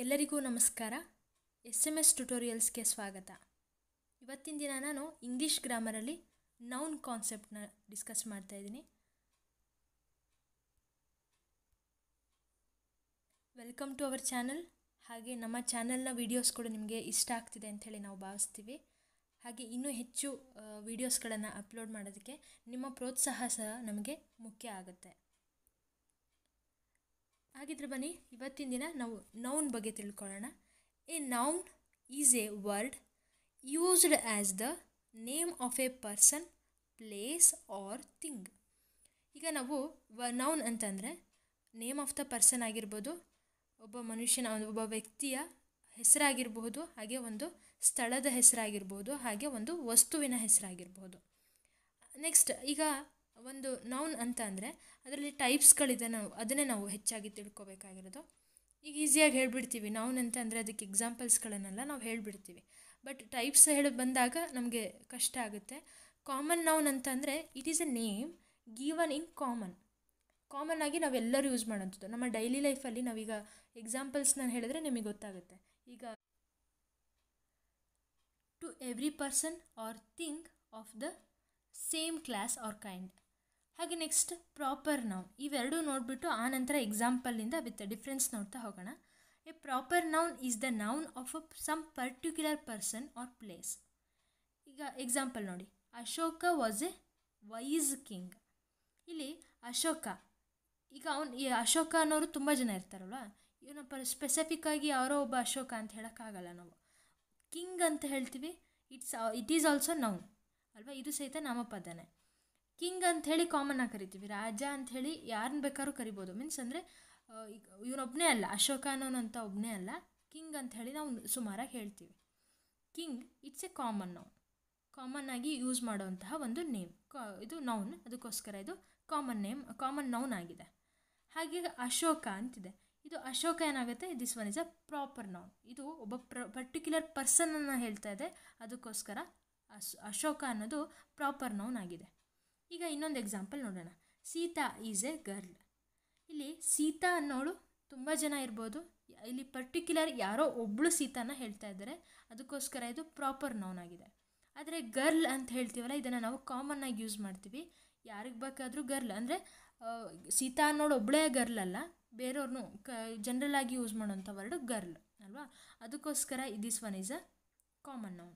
ಎಲ್ಲರಿಗೂ ನಮಸ್ಕಾರ S M S ಟ್ಯುಟೋರಿಯಲ್ಸ್ಗೆ ಸ್ವಾಗತ ಇವತ್ತಿನ ದಿನ ನಾನು ಇಂಗ್ಲೀಷ್ ಗ್ರಾಮರಲ್ಲಿ ನೌನ್ ಕಾನ್ಸೆಪ್ಟನ್ನ ಡಿಸ್ಕಸ್ ಮಾಡ್ತಾ ಇದ್ದೀನಿ ವೆಲ್ಕಮ್ ಟು ಅವರ್ ಚಾನಲ್ ಹಾಗೆ ನಮ್ಮ ಚಾನಲ್ನ ವೀಡಿಯೋಸ್ ಕೂಡ ನಿಮಗೆ ಇಷ್ಟ ಆಗ್ತಿದೆ ಅಂಥೇಳಿ ನಾವು ಭಾವಿಸ್ತೀವಿ ಹಾಗೆ ಇನ್ನೂ ಹೆಚ್ಚು ವೀಡಿಯೋಸ್ಗಳನ್ನು ಅಪ್ಲೋಡ್ ಮಾಡೋದಕ್ಕೆ ನಿಮ್ಮ ಪ್ರೋತ್ಸಾಹ ಸಹ ನಮಗೆ ಮುಖ್ಯ ಆಗುತ್ತೆ ಹಾಗಿದ್ರೆ ಬನ್ನಿ ಇವತ್ತಿನ ದಿನ ನಾವು ನೌನ್ ಬಗ್ಗೆ ತಿಳ್ಕೊಳ್ಳೋಣ a noun is a word used as the name of a person place or thing ಈಗ ನಾವು ವ ನೌನ್ ಅಂತಂದರೆ ನೇಮ್ ಆಫ್ ದ ಪರ್ಸನ್ ಆಗಿರ್ಬೋದು ಒಬ್ಬ ಮನುಷ್ಯನ ಒಬ್ಬ ವ್ಯಕ್ತಿಯ ಹೆಸರಾಗಿರಬಹುದು ಹಾಗೆ ಒಂದು ಸ್ಥಳದ ಹೆಸರಾಗಿರ್ಬೋದು ಹಾಗೆ ಒಂದು ವಸ್ತುವಿನ ಹೆಸರಾಗಿರ್ಬೋದು ನೆಕ್ಸ್ಟ್ ಈಗ ಒಂದು ನೌನ್ ಅಂತ ಅಂದರೆ ಅದರಲ್ಲಿ ಟೈಪ್ಸ್ಗಳಿದೆ ನಾವು ಅದನ್ನೇ ನಾವು ಹೆಚ್ಚಾಗಿ ತಿಳ್ಕೊಬೇಕಾಗಿರೋದು ಈಗ ಈಸಿಯಾಗಿ ಹೇಳ್ಬಿಡ್ತೀವಿ ನೌನ್ ಅಂತ ಅಂದರೆ ಅದಕ್ಕೆ ಎಕ್ಸಾಂಪಲ್ಸ್ಗಳನ್ನೆಲ್ಲ ನಾವು ಹೇಳಿಬಿಡ್ತೀವಿ ಬಟ್ ಟೈಪ್ಸ್ ಹೇಳಿ ಬಂದಾಗ ನಮಗೆ ಕಷ್ಟ ಆಗುತ್ತೆ ಕಾಮನ್ ನೌನ್ ಅಂತ ಅಂದರೆ it is a name given in common common ಆಗಿ ನಾವೆಲ್ಲರೂ ಯೂಸ್ ಮಾಡೋಂಥದ್ದು ನಮ್ಮ ಡೈಲಿ ಲೈಫಲ್ಲಿ ನಾವೀಗ ಎಕ್ಸಾಂಪಲ್ಸ್ ನಾನು ಹೇಳಿದ್ರೆ ನಿಮಗೆ ಗೊತ್ತಾಗುತ್ತೆ ಈಗ to every person or thing of the same class or kind ಹಾಗೆ ನೆಕ್ಸ್ಟ್ ಪ್ರಾಪರ್ ನೌನ್ ಇವೆರಡೂ ನೋಡಿಬಿಟ್ಟು ಆ ನಂತರ ಎಕ್ಸಾಂಪಲಿಂದ ವಿತ್ ಡಿಫ್ರೆನ್ಸ್ ನೋಡ್ತಾ ಹೋಗೋಣ a proper noun is the noun of a some particular person or place ಈಗ ಎಕ್ಸಾಂಪಲ್ ನೋಡಿ Ashoka was a wise king ಇಲ್ಲಿ ಅಶೋಕ ಈಗ ಅವನು ಈ ಅಶೋಕ ಅನ್ನೋರು ತುಂಬ ಜನ ಇರ್ತಾರಲ್ವ ಸ್ಪೆಸಿಫಿಕ್ ಆಗಿ ಯಾರೋ ಒಬ್ಬ ಅಶೋಕ ಅಂತ ಹೇಳೋಕ್ಕಾಗಲ್ಲ ನಾವು ಕಿಂಗ್ ಅಂತ ಹೇಳ್ತೀವಿ it's it is also noun ಅಲ್ವಾ ಇದು ಸಹಿತ ನಾಮಪದನೇ ಕಿಂಗ್ ಅಂತ ಹೇಳಿ ಕಾಮನ್ ಆಗಿ ಕರಿತೀವಿ ರಾಜ ಹೇಳಿ ಯಾರನ್ನ ಬೇಕಾದ್ರೂ ಕರಿಬೋದು ಮೀನ್ಸ್ ಅಂದರೆ ಈಗ ಇವನೊಬ್ಬನೇ ಅಲ್ಲ ಅಶೋಕ ಅನ್ನೋನಂತ ಒಬ್ಬನೇ ಅಲ್ಲ ಕಿಂಗ್ ಅಂತ ಹೇಳಿ ನಾವು ಸುಮಾರಾಗಿ ಹೇಳ್ತೀವಿ king it's a common noun common ಆಗಿ ಯೂಸ್ ಮಾಡುವಂತಹ ಒಂದು ನೇಮ್ ಇದು ನೌನ್ ಅದಕ್ಕೋಸ್ಕರ ಇದು ಕಾಮನ್ ನೇಮ್ ಕಾಮನ್ ನೌನ್ ಆಗಿದೆ ಹಾಗೆ ಅಶೋಕ ಅಂತಿದೆ ಇದು ಅಶೋಕ ಏನಾಗುತ್ತೆ this one is a proper noun ಇದು ಒಬ್ಬ ಪ್ರ ಪರ್ಟಿಕ್ಯುಲರ್ ಪರ್ಸನನ್ನು ಹೇಳ್ತಾ ಇದೆ ಅದಕ್ಕೋಸ್ಕರ ಅಶ್ ಅಶೋಕ ಅನ್ನೋದು ಪ್ರಾಪರ್ ನೌನ್ ಆಗಿದೆ ಈಗ ಇನ್ನೊಂದು ಎಕ್ಸಾಂಪಲ್ ನೋಡೋಣ ಸೀತಾ ಈಸ್ ಎ ಗರ್ಲ್ ಇಲ್ಲಿ ಸೀತಾ ಅನ್ನೋಳು ತುಂಬ ಜನ ಇರ್ಬೋದು ಇಲ್ಲಿ ಪರ್ಟಿಕ್ಯುಲರ್ ಯಾರೋ ಒಬ್ಬಳು ಸೀತಾನ ಹೇಳ್ತಾ ಇದ್ದಾರೆ ಅದಕ್ಕೋಸ್ಕರ ಇದು ಪ್ರಾಪರ್ ನೌನ್ ಆಗಿದೆ ಆದರೆ ಗರ್ಲ್ ಅಂತ ಹೇಳ್ತೀವಲ್ಲ ಇದನ್ನು ನಾವು ಕಾಮನ್ನಾಗಿ ಯೂಸ್ ಮಾಡ್ತೀವಿ ಯಾರಿಗೆ ಬೇಕಾದರೂ ಗರ್ಲ್ ಅಂದರೆ ಸೀತಾ ಅನ್ನೋಳು ಒಬ್ಬಳೇ ಗರ್ಲ್ ಅಲ್ಲ ಬೇರೆಯವ್ರನ್ನು ಕ ಜನರಲ್ ಆಗಿ ಯೂಸ್ ಮಾಡೋಂಥ ವರ್ಡು ಗರ್ಲ್ ಅಲ್ವಾ ಅದಕ್ಕೋಸ್ಕರ this one is a common noun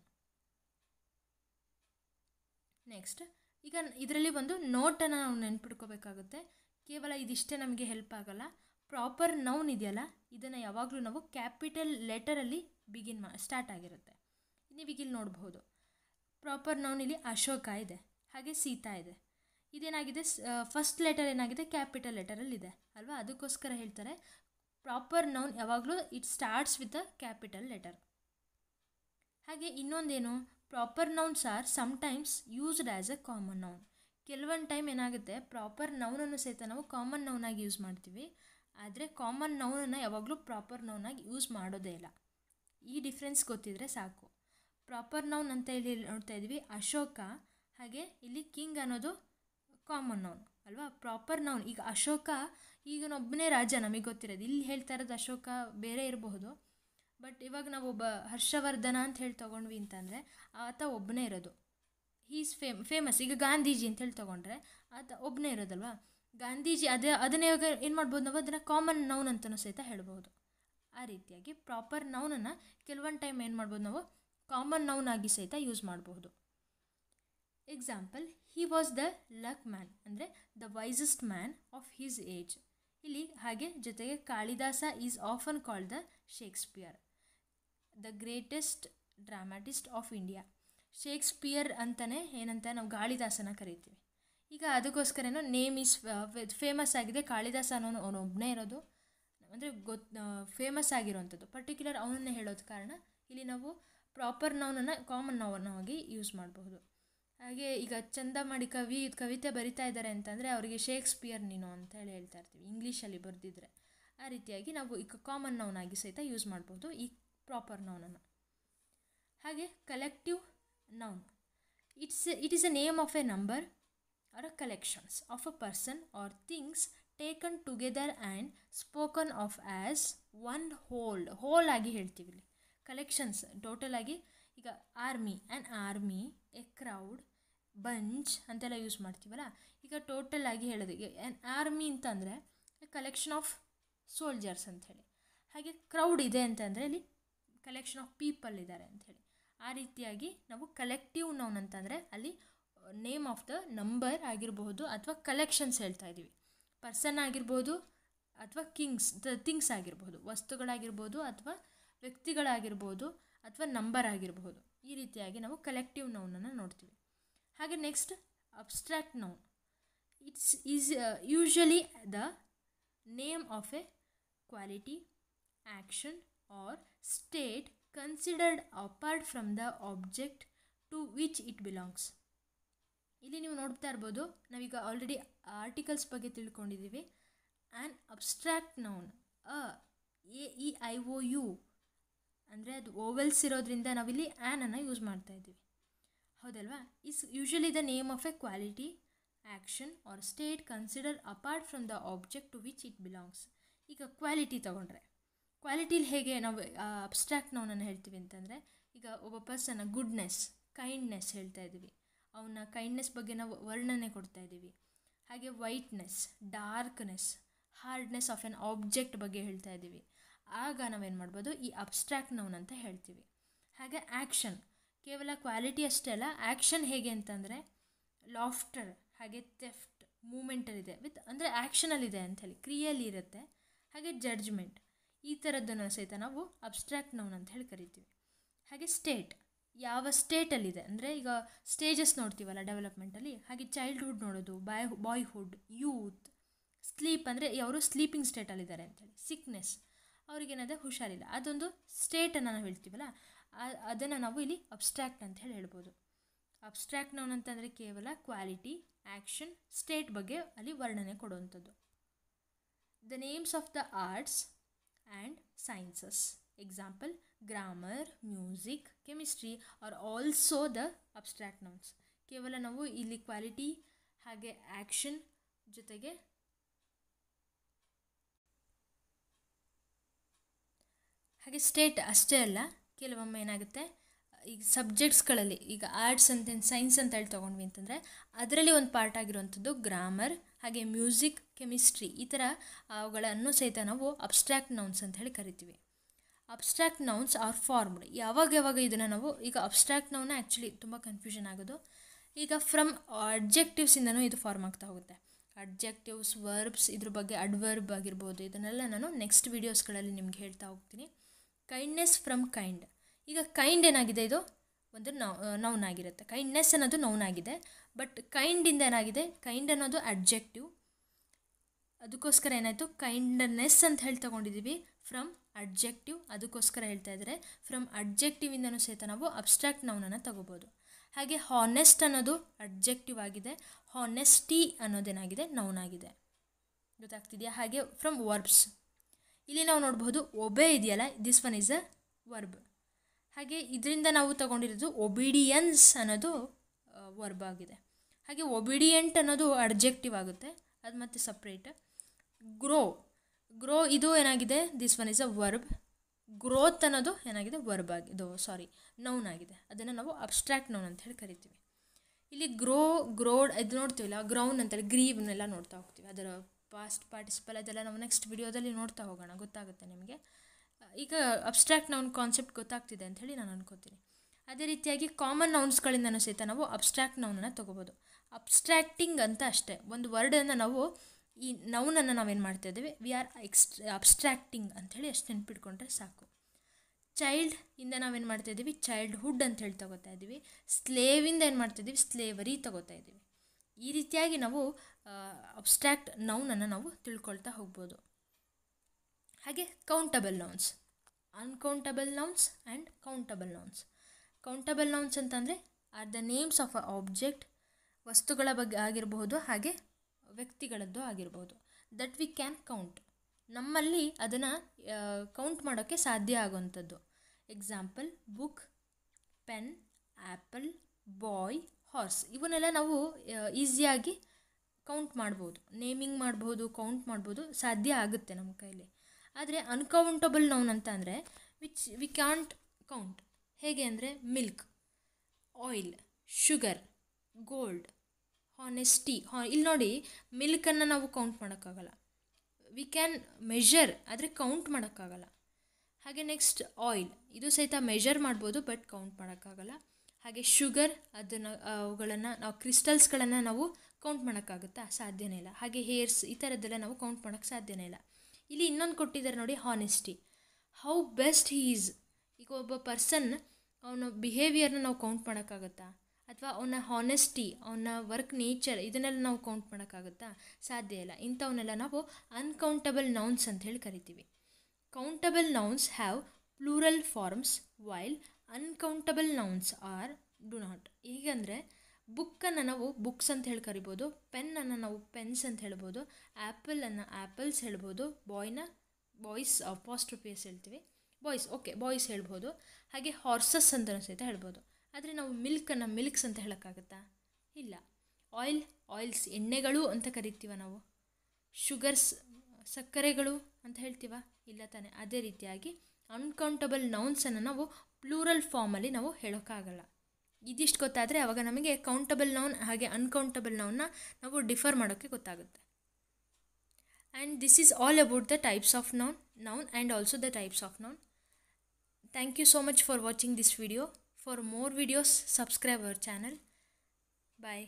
next ಈಗ ಇದರಲ್ಲಿ ಒಂದು ನೋಟನ್ನು ನಾವು ನೆನ್ಪಿಡ್ಕೋಬೇಕಾಗುತ್ತೆ ಕೇವಲ ಇದಿಷ್ಟೇ ನಮಗೆ ಹೆಲ್ಪ್ ಆಗೋಲ್ಲ ಪ್ರಾಪರ್ ನೌನ್ ಇದೆಯಲ್ಲ ಇದನ್ನು ಯಾವಾಗಲೂ ನಾವು ಕ್ಯಾಪಿಟಲ್ ಲೆಟರಲ್ಲಿ ಬಿಗಿನ್ ಮಾ ಸ್ಟಾರ್ಟ್ ಆಗಿರುತ್ತೆ ನೀವೀಗ ಇಲ್ಲಿ ನೋಡ್ಬೋದು ಪ್ರಾಪರ್ ನೌನ್ ಇಲ್ಲಿ ಅಶೋಕ ಇದೆ ಹಾಗೆ ಸೀತಾ ಇದೆ ಇದೇನಾಗಿದೆ ಫಸ್ಟ್ ಲೆಟರ್ ಏನಾಗಿದೆ ಕ್ಯಾಪಿಟಲ್ ಇದೆ ಅಲ್ವಾ ಅದಕ್ಕೋಸ್ಕರ ಹೇಳ್ತಾರೆ ಪ್ರಾಪರ್ ನೌನ್ ಯಾವಾಗಲೂ it starts with a capital letter ಹಾಗೆ ಇನ್ನೊಂದೇನು proper nouns are sometimes used as a common noun ಕೆಲವೊಂದು ಟೈಮ್ ಏನಾಗುತ್ತೆ ಪ್ರಾಪರ್ ನೌನನ್ನು ಸಹಿತ ನಾವು ಕಾಮನ್ ನೌನಾಗಿ ಯೂಸ್ ಮಾಡ್ತೀವಿ ಆದರೆ ಕಾಮನ್ ನೌನನ್ನು ಯಾವಾಗಲೂ ಪ್ರಾಪರ್ ನೌನಾಗಿ ಯೂಸ್ ಮಾಡೋದೇ ಇಲ್ಲ ಈ ಡಿಫ್ರೆನ್ಸ್ ಗೊತ್ತಿದ್ರೆ ಸಾಕು ಪ್ರಾಪರ್ ನೌನ್ ಅಂತ ಇಲ್ಲಿ ನೋಡ್ತಾ ಇದ್ವಿ ಅಶೋಕ ಹಾಗೆ ಇಲ್ಲಿ ಕಿಂಗ್ ಅನ್ನೋದು ಕಾಮನ್ ನೌನ್ ಅಲ್ವಾ ಪ್ರಾಪರ್ ನೌನ್ ಈಗ ಅಶೋಕ ಈಗ ಒಬ್ಬನೇ ರಾಜ ನಮಗೆ ಗೊತ್ತಿರೋದು ಇಲ್ಲಿ ಹೇಳ್ತಾ ಇರೋದು ಅಶೋಕ ಬೇರೆ ಇರಬಹುದು ಬಟ್ ಇವಾಗ ನಾವು ಒಬ್ಬ ಹರ್ಷವರ್ಧನ ಅಂತ ಹೇಳಿ ತೊಗೊಂಡ್ವಿ ಅಂತಂದರೆ ಆತ ಒಬ್ಬನೇ ಇರೋದು ಈಸ್ ಫೇಮ್ ಫೇಮಸ್ ಈಗ ಗಾಂಧೀಜಿ ಅಂತ ಹೇಳಿ ತೊಗೊಂಡ್ರೆ ಆತ ಒಬ್ಬನೇ ಇರೋದಲ್ವಾ ಗಾಂಧೀಜಿ ಅದೇ ಅದನ್ನೇ ಇವಾಗ ಏನು ಮಾಡ್ಬೋದು ನಾವು ಅದನ್ನು ಕಾಮನ್ ನೌನ್ ಅಂತಲೂ ಸಹಿತ ಹೇಳ್ಬೋದು ಆ ರೀತಿಯಾಗಿ ಪ್ರಾಪರ್ ನೌನನ್ನು ಕೆಲವೊಂದು ಟೈಮ್ ಏನು ಮಾಡ್ಬೋದು ನಾವು ಕಾಮನ್ ನೌನ್ ಆಗಿ ಸಹಿತ ಯೂಸ್ ಮಾಡಬಹುದು example he was the luck man ಅಂದರೆ the wisest man of his age ಇಲ್ಲಿ ಹಾಗೆ ಜೊತೆಗೆ Kalidasa is often called the Shakespeare the greatest dramatist of India Shakespeare ಅಂತಲೇ ಏನಂತ ನಾವು ಗಾಳಿದಾಸನ ಕರಿತೀವಿ ಈಗ ಅದಕ್ಕೋಸ್ಕರನೂ ನೇಮ್ ಈಸ್ ಫೇಮಸ್ ಆಗಿದೆ ಕಾಳಿದಾಸ ಅನ್ನೋನು ಅವನೊಬ್ಬನೇ ಇರೋದು ಅಂದರೆ ಗೊತ್ ಫೇಮಸ್ ಆಗಿರೋವಂಥದ್ದು ಪರ್ಟಿಕ್ಯುಲರ್ ಅವನನ್ನೇ ಹೇಳೋದು ಕಾರಣ ಇಲ್ಲಿ ನಾವು ಪ್ರಾಪರ್ ನೌನನ್ನು ಕಾಮನ್ ನೌನಾಗಿ ಯೂಸ್ ಮಾಡಬಹುದು ಹಾಗೆ ಈಗ ಚಂದ ಮಾಡಿ ಕವಿ ಕವಿತೆ ಬರಿತಾ ಇದ್ದಾರೆ ಅಂತಂದರೆ ಅವರಿಗೆ ಶೇಕ್ಸ್ಪಿಯರ್ ನೀನು ಅಂತ ಹೇಳಿ ಹೇಳ್ತಾ ಇರ್ತೀವಿ ಇಂಗ್ಲೀಷಲ್ಲಿ ಬರೆದಿದ್ರೆ ಆ ರೀತಿಯಾಗಿ ನಾವು ಈಗ ಕಾಮನ್ ನೌನಾಗಿ ಸಹಿತ ಯೂಸ್ ಮಾಡ್ಬೋದು ಈ ಪ್ರಾಪರ್ ನೌನನ್ನು ಹಾಗೆ collective noun it's it is a name of a number or a collections of a person or things taken together and spoken of as one whole whole ಆಗಿ ಹೇಳ್ತೀವಿ ಇಲ್ಲಿ ಕಲೆಕ್ಷನ್ಸ್ ಟೋಟಲ್ ಆಗಿ ಈಗ army and army a crowd bunch ಅಂತೆಲ್ಲ use ಮಾಡ್ತೀವಲ್ಲ ಈಗ total ಆಗಿ ಹೇಳೋದು ಆ್ಯನ್ ಆರ್ಮಿ ಅಂತಂದರೆ ಎ ಕಲೆಕ್ಷನ್ ಆಫ್ ಸೋಲ್ಜರ್ಸ್ ಅಂತ ಹೇಳಿ ಹಾಗೆ ಕ್ರೌಡ್ ಇದೆ ಅಂತಂದರೆ ಇಲ್ಲಿ ಕಲೆಕ್ಷನ್ ಆಫ್ ಪೀಪಲ್ ಇದ್ದಾರೆ ಹೇಳಿ ಆ ರೀತಿಯಾಗಿ ನಾವು ಕಲೆಕ್ಟಿವ್ ನೌನ್ ಅಂತಂದರೆ ಅಲ್ಲಿ ನೇಮ್ ಆಫ್ ದ ನಂಬರ್ ಆಗಿರಬಹುದು ಅಥವಾ ಕಲೆಕ್ಷನ್ಸ್ ಹೇಳ್ತಾ ಇದ್ದೀವಿ ಪರ್ಸನ್ ಆಗಿರ್ಬೋದು ಅಥವಾ ಕಿಂಗ್ಸ್ ದ ಥಿಂಗ್ಸ್ ಆಗಿರ್ಬೋದು ವಸ್ತುಗಳಾಗಿರ್ಬೋದು ಅಥವಾ ವ್ಯಕ್ತಿಗಳಾಗಿರ್ಬೋದು ಅಥವಾ ನಂಬರ್ ಆಗಿರಬಹುದು ಈ ರೀತಿಯಾಗಿ ನಾವು ಕಲೆಕ್ಟಿವ್ ನೌನನ್ನು ನೋಡ್ತೀವಿ ಹಾಗೆ next abstract noun it's is usually the name of a quality action or state considered apart from the object to which it belongs ಇಲ್ಲಿ ನೀವು ನೋಡ್ತಾ ಇರ್ಬೋದು ನಾವೀಗ ಆಲ್ರೆಡಿ ಆರ್ಟಿಕಲ್ಸ್ ಬಗ್ಗೆ ತಿಳ್ಕೊಂಡಿದ್ದೀವಿ an abstract noun a A E I O U ಅಂದರೆ ಅದು vowels ಇರೋದ್ರಿಂದ ನಾವಿಲ್ಲಿ ಆ್ಯನನ್ನು ಯೂಸ್ ಮಾಡ್ತಾ ಇದ್ದೀವಿ ಹೌದಲ್ವಾ is usually the name of a quality action or state consider apart from the object to which it belongs ಈಗ ಕ್ವಾಲಿಟಿ ತಗೊಂಡ್ರೆ ಕ್ವಾಲಿಟಿಲಿ ಹೇಗೆ ನಾವು ಅಬ್ಸ್ಟ್ರಾಕ್ಟ್ ನಾವು ಹೇಳ್ತೀವಿ ಅಂತಂದರೆ ಈಗ ಒಬ್ಬ ಪರ್ಸನ್ನ ಗುಡ್ನೆಸ್ ಕೈಂಡ್ನೆಸ್ ಹೇಳ್ತಾ ಇದ್ದೀವಿ ಅವನ ಕೈಂಡ್ನೆಸ್ ಬಗ್ಗೆ ನಾವು ವರ್ಣನೆ ಕೊಡ್ತಾ ಇದ್ದೀವಿ ಹಾಗೆ whiteness darkness hardness of an object ಬಗ್ಗೆ ಹೇಳ್ತಾ ಇದ್ದೀವಿ ಆಗ ನಾವೇನು ಮಾಡ್ಬೋದು ಈ ಅಬ್ಸ್ಟ್ರಾಕ್ಟ್ ನೌನ್ ಅಂತ ಹೇಳ್ತೀವಿ ಹಾಗೆ ಆ್ಯಕ್ಷನ್ ಕೇವಲ ಕ್ವಾಲಿಟಿ ಅಷ್ಟೇ ಅಲ್ಲ ಆ್ಯಕ್ಷನ್ ಹೇಗೆ ಅಂತಂದರೆ ಲಾಫ್ಟರ್ ಹಾಗೆ ತೆಫ್ಟ್ ಮೂಮೆಂಟಲ್ಲಿದೆ ವಿತ್ ಅಂದರೆ ಆ್ಯಕ್ಷನಲ್ಲಿದೆ ಅಂಥೇಳಿ ಕ್ರಿಯೆಯಲ್ಲಿ ಇರುತ್ತೆ ಹಾಗೆ ಜಡ್ಜ್ಮೆಂಟ್ ಈ ಥರದ್ದನ್ನು ಸಹಿತ ನಾವು ಅಬ್ಸ್ಟ್ರ್ಯಾಕ್ಟ್ ನೌನ್ ಅಂತ ಹೇಳಿ ಕರಿತೀವಿ ಹಾಗೆ ಸ್ಟೇಟ್ ಯಾವ ಸ್ಟೇಟಲ್ಲಿದೆ ಅಂದರೆ ಈಗ ಸ್ಟೇಜಸ್ ನೋಡ್ತೀವಲ್ಲ ಡೆವಲಪ್ಮೆಂಟಲ್ಲಿ ಹಾಗೆ ಚೈಲ್ಡ್ಹುಡ್ ನೋಡೋದು ಬಾಯ್ ಬಾಯ್ಹುಡ್ ಯೂತ್ ಸ್ಲೀಪ್ ಅಂದರೆ ಅವರು ಸ್ಲೀಪಿಂಗ್ ಸ್ಟೇಟಲ್ಲಿದ್ದಾರೆ ಅಂತೇಳಿ ಸಿಕ್ನೆಸ್ ಅವ್ರಿಗೇನಾದ್ರೆ ಹುಷಾರಿಲ್ಲ ಅದೊಂದು ಸ್ಟೇಟನ್ನು ನಾವು ಹೇಳ್ತೀವಲ್ಲ ಅದನ್ನು ನಾವು ಇಲ್ಲಿ ಅಬ್ಸ್ಟ್ರಾಕ್ಟ್ ಅಂತ ಹೇಳಿ ಹೇಳ್ಬೋದು ಅಬ್ಸ್ಟ್ರ್ಯಾಕ್ಟ್ ನೌನ್ ಅಂತಂದರೆ ಕೇವಲ ಕ್ವಾಲಿಟಿ ಆ್ಯಕ್ಷನ್ ಸ್ಟೇಟ್ ಬಗ್ಗೆ ಅಲ್ಲಿ ವರ್ಣನೆ ಕೊಡುವಂಥದ್ದು the names of the arts and sciences example grammar music chemistry are also the abstract nouns. ಕೇವಲ ನಾವು ಇಲ್ಲಿ ಕ್ವಾಲಿಟಿ ಹಾಗೆ ಆ್ಯಕ್ಷನ್ ಜೊತೆಗೆ ಹಾಗೆ ಸ್ಟೇಟ್ ಅಷ್ಟೇ ಅಲ್ಲ ಕೆಲವೊಮ್ಮೆ ಏನಾಗುತ್ತೆ ಈಗ ಸಬ್ಜೆಕ್ಟ್ಸ್ಗಳಲ್ಲಿ ಈಗ ಆರ್ಟ್ಸ್ ಅಂತ ಸೈನ್ಸ್ ಅಂತ ಹೇಳಿ ತೊಗೊಂಡ್ವಿ ಅಂತಂದರೆ ಅದರಲ್ಲಿ ಒಂದು ಪಾರ್ಟ್ ಆಗಿರುವಂಥದ್ದು ಗ್ರಾಮರ್ ಹಾಗೆ ಮ್ಯೂಸಿಕ್ ಕೆಮಿಸ್ಟ್ರಿ ಈ ಥರ ಅವುಗಳನ್ನು ಸಹಿತ ನಾವು ಅಬ್ಸ್ಟ್ರಾಕ್ಟ್ ನೌನ್ಸ್ ಅಂತ ಹೇಳಿ ಕರಿತೀವಿ ಅಬ್ಸ್ಟ್ರಾಕ್ಟ್ ನೌನ್ಸ್ ಆರ್ ಫಾರ್ಮ್ಡ್ ಯಾವಾಗ ಯಾವಾಗ ಇದನ್ನು ನಾವು ಈಗ ಅಬ್ಸ್ಟ್ರಾಕ್ಟ್ ನೌನ್ ಆ್ಯಕ್ಚುಲಿ ತುಂಬ ಕನ್ಫ್ಯೂಷನ್ ಆಗೋದು ಈಗ ಫ್ರಮ್ ಅಡ್ಜೆಕ್ಟಿವ್ಸಿಂದನೂ ಇದು ಫಾರ್ಮ್ ಆಗ್ತಾ ಹೋಗುತ್ತೆ ಅಡ್ಜೆಕ್ಟಿವ್ಸ್ ವರ್ಬ್ಸ್ ಇದ್ರ ಬಗ್ಗೆ ಅಡ್ವರ್ಬ್ ಆಗಿರ್ಬೋದು ಇದನ್ನೆಲ್ಲ ನಾನು ನೆಕ್ಸ್ಟ್ ವೀಡಿಯೋಸ್ಗಳಲ್ಲಿ ನಿಮ್ಗೆ ಹೇಳ್ತಾ ಹೋಗ್ತೀನಿ ಕೈಂಡ್ನೆಸ್ ಫ್ರಮ್ ಕೈಂಡ್ ಈಗ ಕೈಂಡ್ ಏನಾಗಿದೆ ಇದು ಒಂದು ನೌನ್ ಆಗಿರುತ್ತೆ ಕೈಂಡ್ನೆಸ್ ಅನ್ನೋದು ನೌನ್ ಆಗಿದೆ ಬಟ್ ಕೈಂಡಿಂದ ಏನಾಗಿದೆ ಕೈಂಡ್ ಅನ್ನೋದು ಅಡ್ಜೆಕ್ಟಿವ್ ಅದಕ್ಕೋಸ್ಕರ ಏನಾಯಿತು ಕೈಂಡ್ನೆಸ್ ಅಂತ ಹೇಳಿ ತಗೊಂಡಿದ್ದೀವಿ ಫ್ರಮ್ ಅಡ್ಜೆಕ್ಟಿವ್ ಅದಕ್ಕೋಸ್ಕರ ಹೇಳ್ತಾ ಇದ್ದಾರೆ ಫ್ರಮ್ ಅಡ್ಜೆಕ್ಟಿವಿಂದನೂ ಸಹಿತ ನಾವು ಅಬ್ಸ್ಟ್ರಾಕ್ಟ್ ನೌನನ್ನು ತಗೋಬೋದು ಹಾಗೆ ಹಾನೆಸ್ಟ್ ಅನ್ನೋದು ಅಡ್ಜೆಕ್ಟಿವ್ ಆಗಿದೆ ಹಾನೆಸ್ಟಿ ಅನ್ನೋದೇನಾಗಿದೆ ನೌನ್ ಆಗಿದೆ ಗೊತ್ತಾಗ್ತಿದೆಯಾ ಹಾಗೆ ಫ್ರಮ್ ವರ್ಬ್ಸ್ ಇಲ್ಲಿ ನಾವು ನೋಡ್ಬೋದು ಒಬೆ ಇದೆಯಲ್ಲ this one is a verb ಹಾಗೆ ಇದರಿಂದ ನಾವು ತಗೊಂಡಿರೋದು ಒಬಿಡಿಯನ್ಸ್ ಅನ್ನೋದು ವರ್ಬ್ ಆಗಿದೆ ಹಾಗೆ ಒಬಿಡಿಯಂಟ್ ಅನ್ನೋದು ಅಡ್ಜೆಕ್ಟಿವ್ ಆಗುತ್ತೆ ಅದು ಮತ್ತೆ ಸಪ್ರೇಟ್ ಗ್ರೋ ಗ್ರೋ ಇದು ಏನಾಗಿದೆ this one is a verb growth ಅನ್ನೋದು ಏನಾಗಿದೆ ವರ್ಬ್ ಇದು ಸಾರಿ ನೌನ್ ಆಗಿದೆ ಅದನ್ನು ನಾವು ಅಬ್ಸ್ಟ್ರಾಕ್ಟ್ ನೌನ್ ಅಂತ ಹೇಳಿ ಕರಿತೀವಿ ಇಲ್ಲಿ ಗ್ರೋ ಗ್ರೋಡ್ ಇದು ನೋಡ್ತೀವಲ್ಲ ಗ್ರೌಂಡ್ ಅಂತೇಳಿ ಗ್ರೀವ್ನೆಲ್ಲ ನೋಡ್ತಾ ಹೋಗ್ತೀವಿ ಅದರ ಪಾಸ್ಟ್ ಪಾರ್ಟಿಸಿಪಲ್ ಅದೆಲ್ಲ ನಾವು ನೆಕ್ಸ್ಟ್ ವಿಡಿಯೋದಲ್ಲಿ ನೋಡ್ತಾ ಹೋಗೋಣ ಗೊತ್ತಾಗುತ್ತೆ ನಿಮಗೆ ಈಗ ಅಬ್ಸ್ಟ್ರಾಕ್ಟ್ ನೌನ್ ಕಾನ್ಸೆಪ್ಟ್ ಗೊತ್ತಾಗ್ತಿದೆ ಅಂಥೇಳಿ ನಾನು ಅನ್ಕೋತೀನಿ ಅದೇ ರೀತಿಯಾಗಿ ಕಾಮನ್ ನೌನ್ಸ್ಗಳಿಂದನೂ ಸಹಿತ ನಾವು ಅಬ್ಸ್ಟ್ರಾಕ್ಟ್ ನೌನನ್ನು ತೊಗೋಬೋದು ಅಬ್ಸ್ಟ್ರಾಕ್ಟಿಂಗ್ ಅಂತ ಅಷ್ಟೇ ಒಂದು ವರ್ಡನ್ನು ನಾವು ಈ ನೌನನ್ನು ನಾವೇನು ಮಾಡ್ತಾ ಇದ್ದೀವಿ ವಿ ಆರ್ ಎಕ್ಸ್ ಅಬ್ಸ್ಟ್ರಾಕ್ಟಿಂಗ್ ಅಂಥೇಳಿ ಅಷ್ಟು ನೆನ್ಪಿಟ್ಕೊಂಡ್ರೆ ಸಾಕು ಚೈಲ್ಡ್ ಇಂದ ನಾವೇನು ಮಾಡ್ತಾ ಇದ್ದೀವಿ ಚೈಲ್ಡ್ಹುಡ್ ಹೇಳಿ ತಗೋತಾ ಇದ್ದೀವಿ ಸ್ಲೇವಿಂದ ಏನು ಮಾಡ್ತಾ ಇದ್ದೀವಿ ಸ್ಲೇವರಿ ತಗೋತಾ ಇದ್ದೀವಿ ಈ ರೀತಿಯಾಗಿ ನಾವು ಅಬ್ಸ್ಟ್ರಾಕ್ಟ್ ನೌನನ್ನು ನಾವು ತಿಳ್ಕೊಳ್ತಾ ಹೋಗ್ಬೋದು ಹಾಗೆ countable nouns uncountable nouns and countable nouns countable nouns ಅಂತಂದರೆ are the names of a object ವಸ್ತುಗಳ ಬಗ್ಗೆ ಆಗಿರಬಹುದು ಹಾಗೆ ವ್ಯಕ್ತಿಗಳದ್ದು ಆಗಿರಬಹುದು ದಟ್ ವಿ ಕ್ಯಾನ್ ಕೌಂಟ್ ನಮ್ಮಲ್ಲಿ ಅದನ್ನು ಕೌಂಟ್ ಮಾಡೋಕ್ಕೆ ಸಾಧ್ಯ ಆಗುವಂಥದ್ದು example book pen apple boy horse ಇವನ್ನೆಲ್ಲ ನಾವು ಈಸಿಯಾಗಿ ಕೌಂಟ್ ಮಾಡ್ಬೋದು ನೇಮಿಂಗ್ ಮಾಡ್ಬೋದು ಕೌಂಟ್ ಮಾಡ್ಬೋದು ಸಾಧ್ಯ ಆಗುತ್ತೆ ನಮ್ಮ ಕೈಲಿ ಆದರೆ ಅನ್ಕೌಂಟಬಲ್ ನೌನ್ ಅಂತ ಅಂದರೆ ವಿಚ್ ವಿ ಕ್ಯಾಂಟ್ ಕೌಂಟ್ ಹೇಗೆ ಅಂದರೆ milk oil sugar gold honesty ಹಾ ಇಲ್ಲಿ ನೋಡಿ ಮಿಲ್ಕನ್ನು ನಾವು ಕೌಂಟ್ ಮಾಡೋಕ್ಕಾಗಲ್ಲ ವಿ ಕ್ಯಾನ್ ಮೆಷರ್ ಆದರೆ ಕೌಂಟ್ ಮಾಡೋಕ್ಕಾಗಲ್ಲ ಹಾಗೆ ನೆಕ್ಸ್ಟ್ ಆಯಿಲ್ ಇದು ಸಹಿತ ಮೆಷರ್ ಮಾಡ್ಬೋದು ಬಟ್ ಕೌಂಟ್ ಮಾಡೋಕ್ಕಾಗಲ್ಲ ಹಾಗೆ ಶುಗರ್ ಅದನ್ನು ಅವುಗಳನ್ನು ನಾವು ಕ್ರಿಸ್ಟಲ್ಸ್ಗಳನ್ನು ನಾವು ಕೌಂಟ್ ಮಾಡೋಕ್ಕಾಗುತ್ತಾ ಸಾಧ್ಯನೇ ಇಲ್ಲ ಹಾಗೆ ಹೇರ್ಸ್ ಈ ಥರದ್ದೆಲ್ಲ ನಾವು ಕೌಂಟ್ ಮಾಡೋಕ್ಕೆ ಸಾಧ್ಯನೇ ಇಲ್ಲ ಇಲ್ಲಿ ಇನ್ನೊಂದು ಕೊಟ್ಟಿದ್ದಾರೆ ನೋಡಿ honesty how best he is ಈಗ ಒಬ್ಬ ಪರ್ಸನ್ ಅವನ ಬಿಹೇವಿಯರ್ನ ನಾವು ಕೌಂಟ್ ಮಾಡೋಕ್ಕಾಗತ್ತಾ ಅಥವಾ ಅವನ ಹಾನೆಸ್ಟಿ ಅವನ ವರ್ಕ್ ನೇಚರ್ ಇದನ್ನೆಲ್ಲ ನಾವು ಕೌಂಟ್ ಮಾಡೋಕ್ಕಾಗುತ್ತಾ ಸಾಧ್ಯ ಇಲ್ಲ ಇಂಥವನ್ನೆಲ್ಲ ನಾವು ಅನ್ಕೌಂಟಬಲ್ ನೌನ್ಸ್ ಅಂತ ಹೇಳಿ ಕರಿತೀವಿ countable nouns have plural forms while uncountable nouns are do not ಈಗಂದರೆ ಬುಕ್ಕನ್ನು ನಾವು ಬುಕ್ಸ್ ಅಂತ ಹೇಳಿ ಕರಿಬೋದು ಪೆನ್ನನ್ನು ನಾವು ಪೆನ್ಸ್ ಅಂತ ಹೇಳ್ಬೋದು ಆ್ಯಪಲನ್ನು ಆ್ಯಪಲ್ಸ್ ಹೇಳ್ಬೋದು ಬಾಯ್ನ ಬಾಯ್ಸ್ ಪೇಸ್ ಹೇಳ್ತೀವಿ ಬಾಯ್ಸ್ ಓಕೆ ಬಾಯ್ಸ್ ಹೇಳ್ಬೋದು ಹಾಗೆ ಹಾರ್ಸಸ್ ಅಂತ ಸಹಿತ ಹೇಳ್ಬೋದು ಆದರೆ ನಾವು ಮಿಲ್ಕನ್ನು ಮಿಲ್ಕ್ಸ್ ಅಂತ ಹೇಳೋಕ್ಕಾಗತ್ತಾ ಇಲ್ಲ ಆಯಿಲ್ ಆಯಿಲ್ಸ್ ಎಣ್ಣೆಗಳು ಅಂತ ಕರಿತೀವ ನಾವು ಶುಗರ್ಸ್ ಸಕ್ಕರೆಗಳು ಅಂತ ಹೇಳ್ತೀವ ಇಲ್ಲ ತಾನೆ ಅದೇ ರೀತಿಯಾಗಿ ಅನ್ಕೌಂಟಬಲ್ ನೌನ್ಸನ್ನು ನಾವು ಪ್ಲೂರಲ್ ಫಾರ್ಮಲ್ಲಿ ನಾವು ಹೇಳೋಕ್ಕಾಗಲ್ಲ ಇದಿಷ್ಟು ಗೊತ್ತಾದರೆ ಆವಾಗ ನಮಗೆ ಕೌಂಟಬಲ್ ನೌನ್ ಹಾಗೆ ಅನ್ಕೌಂಟಬಲ್ ನೌನ್ನ ನಾವು ಡಿಫರ್ ಮಾಡೋಕ್ಕೆ ಗೊತ್ತಾಗುತ್ತೆ and this is all about the types of noun noun and also the types of noun thank you so much for watching this video for more videos subscribe our channel bye